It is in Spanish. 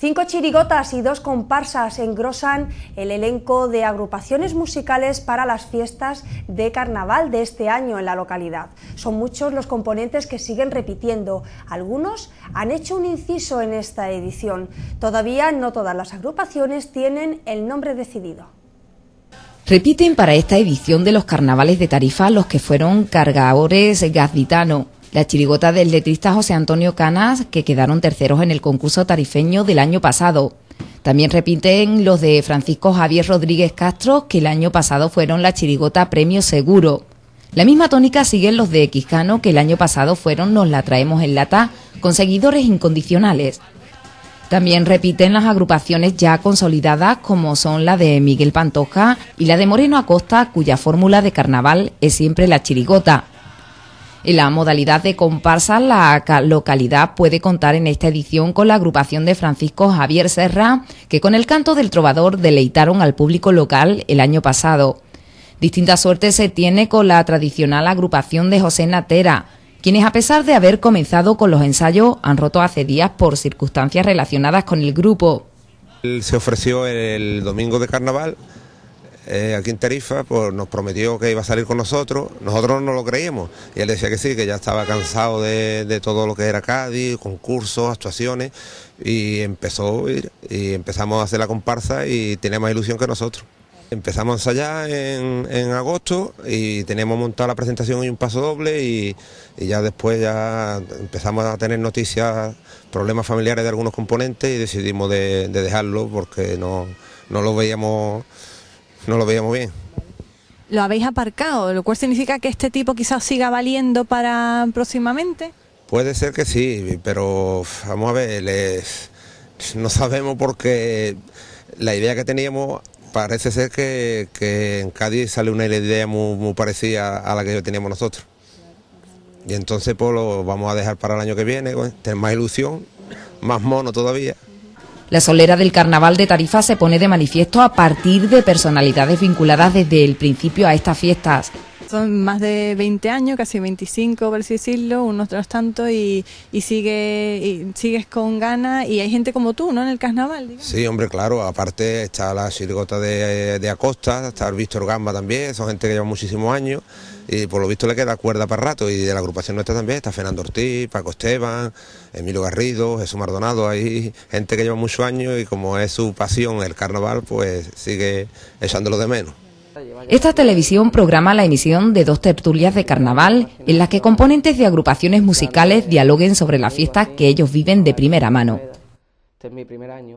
Cinco chirigotas y dos comparsas engrosan el elenco de agrupaciones musicales para las fiestas de carnaval de este año en la localidad. Son muchos los componentes que siguen repitiendo. Algunos han hecho un inciso en esta edición. Todavía no todas las agrupaciones tienen el nombre decidido. Repiten para esta edición de los carnavales de Tarifa los que fueron cargadores gazditano, la chirigota del letrista José Antonio Canas, que quedaron terceros en el concurso tarifeño del año pasado. También repiten los de Francisco Javier Rodríguez Castro, que el año pasado fueron la chirigota Premio Seguro. La misma tónica siguen los de Quiscano, que el año pasado fueron Nos la traemos en lata, con seguidores incondicionales. También repiten las agrupaciones ya consolidadas como son la de Miguel Pantoja y la de Moreno Acosta, cuya fórmula de carnaval es siempre la chirigota. En la modalidad de comparsa, la localidad puede contar en esta edición con la agrupación de Francisco Javier Serra, que con el canto del trovador deleitaron al público local el año pasado. Distinta suerte se tiene con la tradicional agrupación de José Natera, quienes a pesar de haber comenzado con los ensayos han roto hace días por circunstancias relacionadas con el grupo. Se ofreció el domingo de carnaval eh, aquí en Tarifa, pues nos prometió que iba a salir con nosotros, nosotros no lo creíamos, y él decía que sí, que ya estaba cansado de, todo lo que era Cádiz, concursos, actuaciones, y empezó a ir, y empezamos a hacer la comparsa y tenía más ilusión que nosotros. Empezamos allá en, agosto y teníamos montada la presentación y un paso doble y, ya después ya empezamos a tener noticias, problemas familiares de algunos componentes y decidimos de, dejarlo porque no, no lo veíamos no lo veíamos bien. Lo habéis aparcado, lo cual significa que este tipo quizás siga valiendo para próximamente. Puede ser que sí, pero vamos a ver, no sabemos porque la idea que teníamos parece ser que, en Cádiz sale una idea muy, parecida a la que teníamos nosotros. Y entonces pues lo vamos a dejar para el año que viene, tener más ilusión, más mono todavía. La solera del carnaval de Tarifa se pone de manifiesto a partir de personalidades vinculadas desde el principio a estas fiestas. Son más de 20 años, casi 25 por así decirlo, unos tras tantos y, sigue, y sigues con ganas y hay gente como tú, ¿no? En el carnaval. Sí, hombre, claro, aparte está la sirgota de, de Acosta, está el Víctor Gamba también, son gente que lleva muchísimos años y por lo visto le queda cuerda para rato y de la agrupación nuestra también está Fernando Ortiz, Paco Esteban, Emilio Garrido, Jesús Mardonado, hay gente que lleva muchos años y como es su pasión el carnaval pues sigue echándolo de menos. Esta televisión programa la emisión de dos tertulias de carnaval en las que componentes de agrupaciones musicales dialoguen sobre la fiesta que ellos viven de primera mano. Este